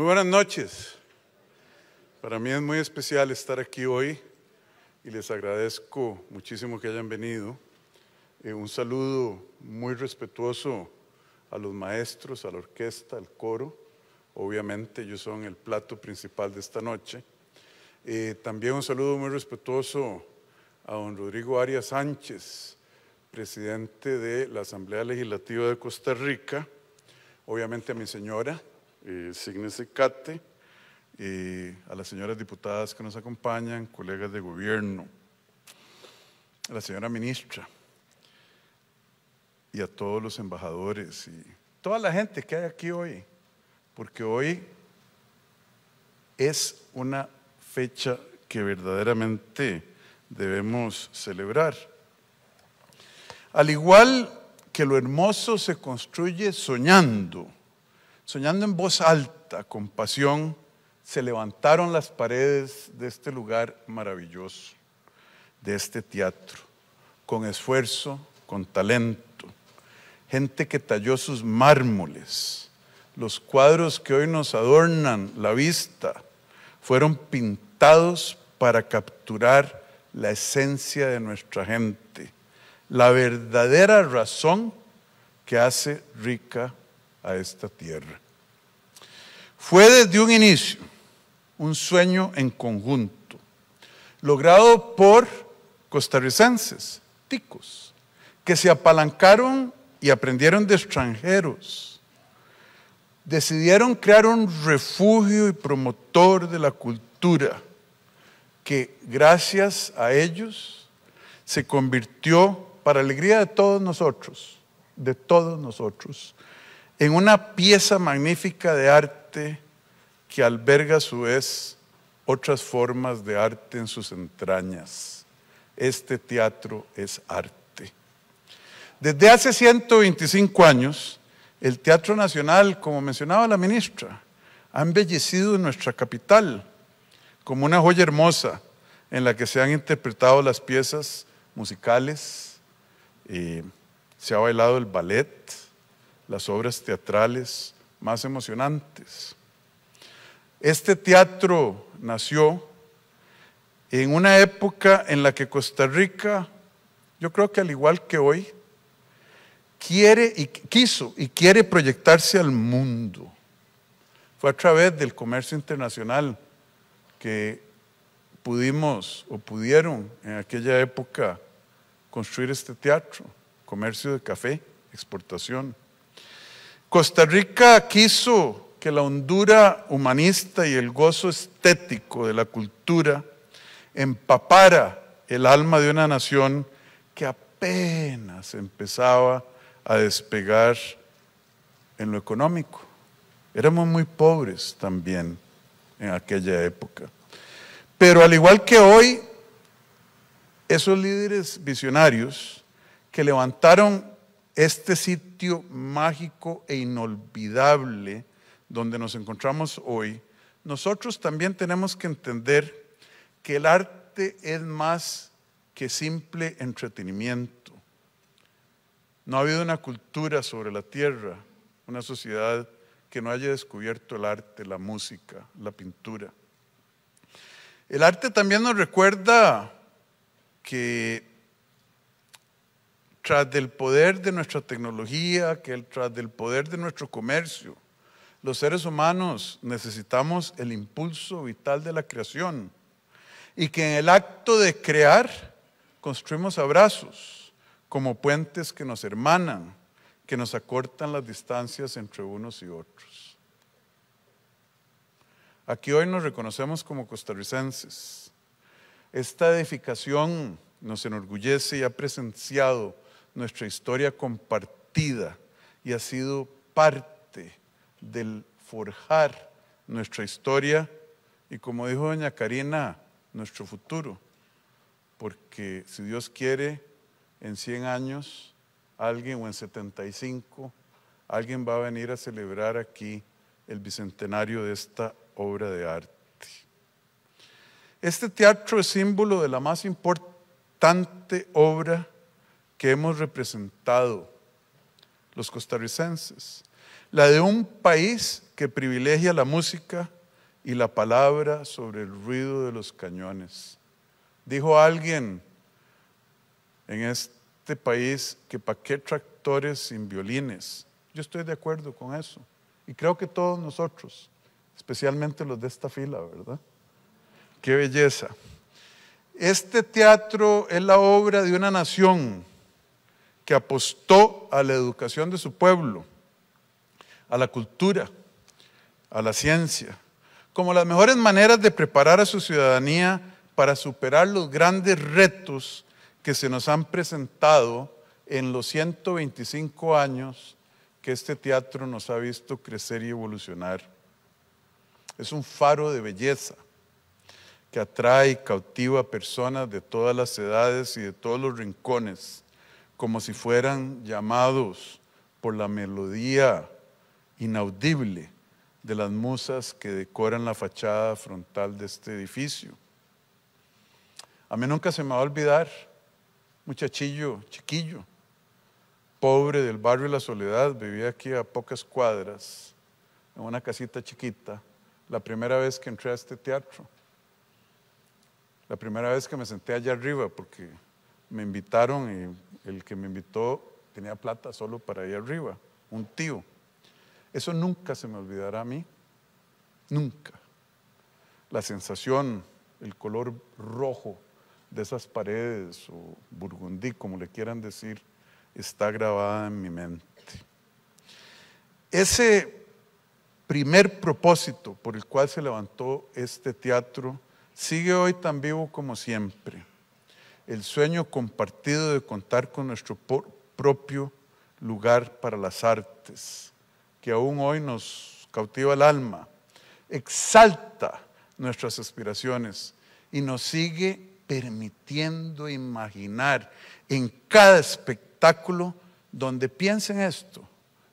Muy buenas noches. Para mí es muy especial estar aquí hoy y les agradezco muchísimo que hayan venido. Eh, un saludo muy respetuoso a los maestros, a la orquesta, al coro. Obviamente ellos son el plato principal de esta noche. Eh, también un saludo muy respetuoso a don Rodrigo Arias Sánchez, presidente de la Asamblea Legislativa de Costa Rica. Obviamente a mi señora, eh, eh, a las señoras diputadas que nos acompañan, colegas de gobierno, a la señora ministra y a todos los embajadores y toda la gente que hay aquí hoy, porque hoy es una fecha que verdaderamente debemos celebrar. Al igual que lo hermoso se construye soñando, Soñando en voz alta, con pasión, se levantaron las paredes de este lugar maravilloso, de este teatro, con esfuerzo, con talento, gente que talló sus mármoles, los cuadros que hoy nos adornan la vista, fueron pintados para capturar la esencia de nuestra gente, la verdadera razón que hace rica a esta tierra. Fue desde un inicio un sueño en conjunto, logrado por costarricenses, ticos, que se apalancaron y aprendieron de extranjeros. Decidieron crear un refugio y promotor de la cultura que gracias a ellos se convirtió, para alegría de todos nosotros, de todos nosotros, en una pieza magnífica de arte que alberga a su vez otras formas de arte en sus entrañas. Este teatro es arte. Desde hace 125 años, el Teatro Nacional, como mencionaba la ministra, ha embellecido nuestra capital como una joya hermosa en la que se han interpretado las piezas musicales, eh, se ha bailado el ballet, las obras teatrales más emocionantes. Este teatro nació en una época en la que Costa Rica, yo creo que al igual que hoy, quiere y quiso y quiere proyectarse al mundo. Fue a través del comercio internacional que pudimos o pudieron en aquella época construir este teatro, comercio de café, exportación. Costa Rica quiso que la hondura humanista y el gozo estético de la cultura empapara el alma de una nación que apenas empezaba a despegar en lo económico. Éramos muy pobres también en aquella época. Pero al igual que hoy, esos líderes visionarios que levantaron este sitio mágico e inolvidable donde nos encontramos hoy, nosotros también tenemos que entender que el arte es más que simple entretenimiento. No ha habido una cultura sobre la tierra, una sociedad que no haya descubierto el arte, la música, la pintura. El arte también nos recuerda que tras del poder de nuestra tecnología, que tras del poder de nuestro comercio, los seres humanos necesitamos el impulso vital de la creación y que en el acto de crear construimos abrazos como puentes que nos hermanan, que nos acortan las distancias entre unos y otros. Aquí hoy nos reconocemos como costarricenses. Esta edificación nos enorgullece y ha presenciado nuestra historia compartida y ha sido parte del forjar nuestra historia y como dijo doña Karina, nuestro futuro. Porque si Dios quiere, en 100 años, alguien o en 75, alguien va a venir a celebrar aquí el bicentenario de esta obra de arte. Este teatro es símbolo de la más importante obra que hemos representado los costarricenses, la de un país que privilegia la música y la palabra sobre el ruido de los cañones. Dijo alguien en este país que para qué tractores sin violines. Yo estoy de acuerdo con eso. Y creo que todos nosotros, especialmente los de esta fila, ¿verdad? Qué belleza. Este teatro es la obra de una nación que apostó a la educación de su pueblo, a la cultura, a la ciencia, como las mejores maneras de preparar a su ciudadanía para superar los grandes retos que se nos han presentado en los 125 años que este teatro nos ha visto crecer y evolucionar. Es un faro de belleza que atrae y cautiva a personas de todas las edades y de todos los rincones como si fueran llamados por la melodía inaudible de las musas que decoran la fachada frontal de este edificio. A mí nunca se me va a olvidar, muchachillo, chiquillo, pobre del barrio La Soledad, vivía aquí a pocas cuadras, en una casita chiquita, la primera vez que entré a este teatro, la primera vez que me senté allá arriba, porque me invitaron y el que me invitó tenía plata solo para ir arriba, un tío. Eso nunca se me olvidará a mí, nunca. La sensación, el color rojo de esas paredes o burgundí, como le quieran decir, está grabada en mi mente. Ese primer propósito por el cual se levantó este teatro sigue hoy tan vivo como siempre el sueño compartido de contar con nuestro propio lugar para las artes, que aún hoy nos cautiva el alma, exalta nuestras aspiraciones y nos sigue permitiendo imaginar en cada espectáculo donde piensen esto,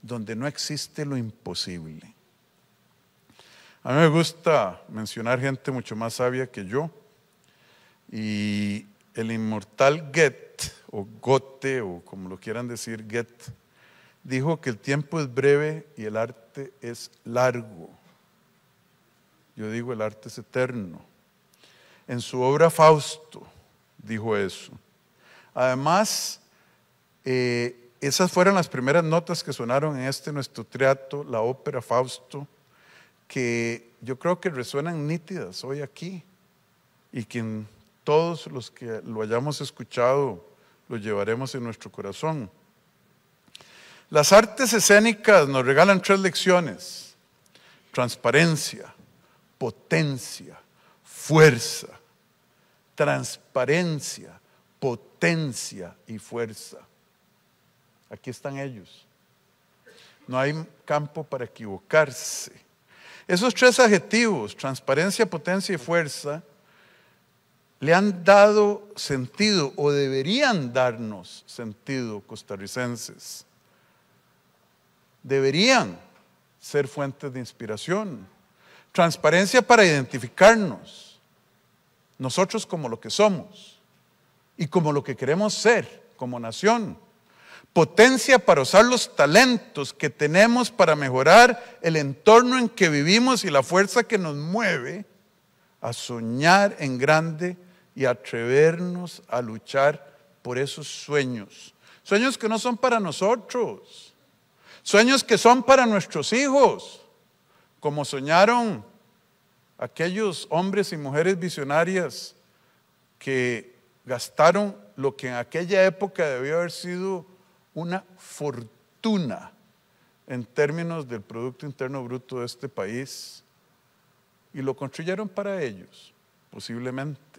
donde no existe lo imposible. A mí me gusta mencionar gente mucho más sabia que yo y el inmortal Goethe, o Gote, o como lo quieran decir, Goethe, dijo que el tiempo es breve y el arte es largo. Yo digo, el arte es eterno. En su obra Fausto dijo eso. Además, eh, esas fueron las primeras notas que sonaron en este nuestro teatro, la ópera Fausto, que yo creo que resuenan nítidas hoy aquí. Y quien todos los que lo hayamos escuchado lo llevaremos en nuestro corazón. Las artes escénicas nos regalan tres lecciones. Transparencia, potencia, fuerza. Transparencia, potencia y fuerza. Aquí están ellos. No hay campo para equivocarse. Esos tres adjetivos, transparencia, potencia y fuerza, le han dado sentido o deberían darnos sentido costarricenses. Deberían ser fuentes de inspiración. Transparencia para identificarnos, nosotros como lo que somos y como lo que queremos ser como nación. Potencia para usar los talentos que tenemos para mejorar el entorno en que vivimos y la fuerza que nos mueve a soñar en grande y atrevernos a luchar por esos sueños. Sueños que no son para nosotros, sueños que son para nuestros hijos, como soñaron aquellos hombres y mujeres visionarias que gastaron lo que en aquella época debió haber sido una fortuna en términos del Producto Interno Bruto de este país y lo construyeron para ellos, posiblemente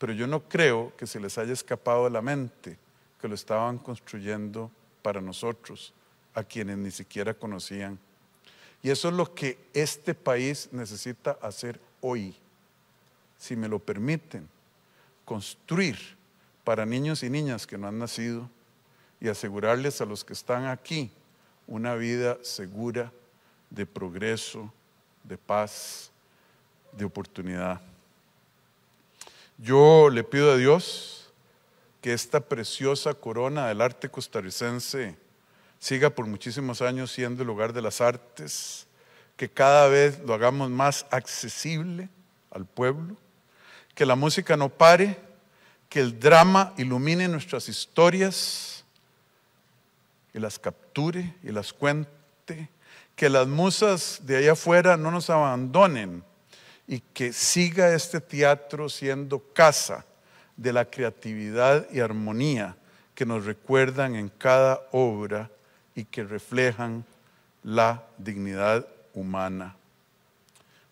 pero yo no creo que se les haya escapado de la mente que lo estaban construyendo para nosotros, a quienes ni siquiera conocían. Y eso es lo que este país necesita hacer hoy, si me lo permiten, construir para niños y niñas que no han nacido y asegurarles a los que están aquí una vida segura, de progreso, de paz, de oportunidad. Yo le pido a Dios que esta preciosa corona del arte costarricense siga por muchísimos años siendo el lugar de las artes, que cada vez lo hagamos más accesible al pueblo, que la música no pare, que el drama ilumine nuestras historias y las capture y las cuente, que las musas de allá afuera no nos abandonen y que siga este teatro siendo casa de la creatividad y armonía que nos recuerdan en cada obra y que reflejan la dignidad humana.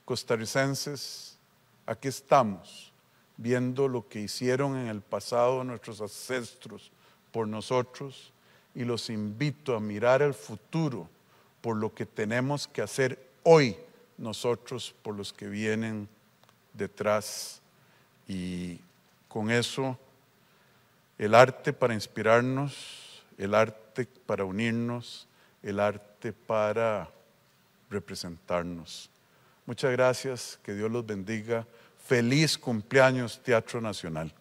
Costarricenses, aquí estamos viendo lo que hicieron en el pasado nuestros ancestros por nosotros y los invito a mirar el futuro por lo que tenemos que hacer hoy nosotros por los que vienen detrás. Y con eso, el arte para inspirarnos, el arte para unirnos, el arte para representarnos. Muchas gracias, que Dios los bendiga. Feliz cumpleaños, Teatro Nacional.